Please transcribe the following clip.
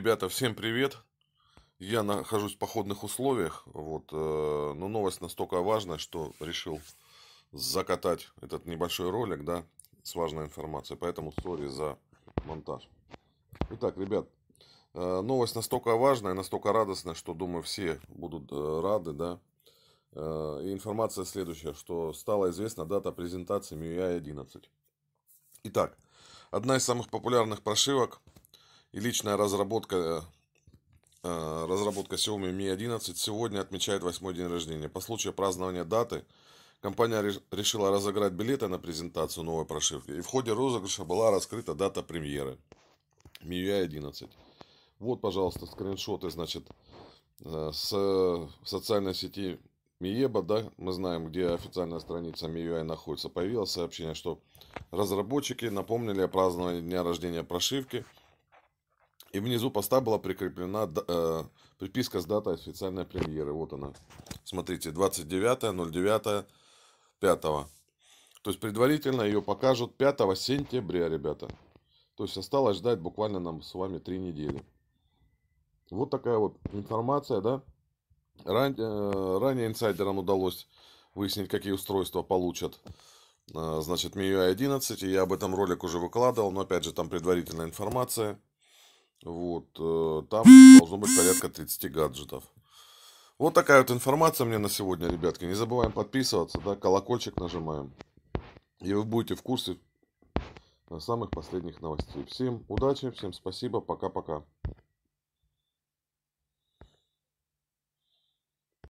Ребята, всем привет! Я нахожусь в походных условиях, вот, э, но новость настолько важная, что решил закатать этот небольшой ролик, да, с важной информацией, поэтому сори за монтаж. Итак, ребят, э, новость настолько важная, настолько радостная, что, думаю, все будут э, рады, да. Э, и информация следующая, что стала известна дата презентации MIUI 11. Итак, одна из самых популярных прошивок и личная разработка, э, э, разработка Xiaomi Mi 11 сегодня отмечает восьмой день рождения. По случаю празднования даты компания решила разыграть билеты на презентацию новой прошивки. И в ходе розыгрыша была раскрыта дата премьеры Mi 11. Вот, пожалуйста, скриншоты, значит, э, с социальной сети Миеба, e да, мы знаем, где официальная страница MIUI находится, появилось сообщение, что разработчики напомнили о праздновании дня рождения прошивки – и внизу поста была прикреплена э, приписка с датой официальной премьеры. Вот она. Смотрите, 29.09.5. То есть предварительно ее покажут 5 сентября, ребята. То есть осталось ждать буквально нам с вами 3 недели. Вот такая вот информация, да? Ран, э, ранее инсайдерам удалось выяснить, какие устройства получат э, значит, MIUI 11, и я об этом ролик уже выкладывал, но опять же там предварительная информация. Вот, э, там должно быть порядка 30 гаджетов. Вот такая вот информация мне на сегодня, ребятки. Не забываем подписываться, да, колокольчик нажимаем. И вы будете в курсе самых последних новостей. Всем удачи, всем спасибо, пока-пока.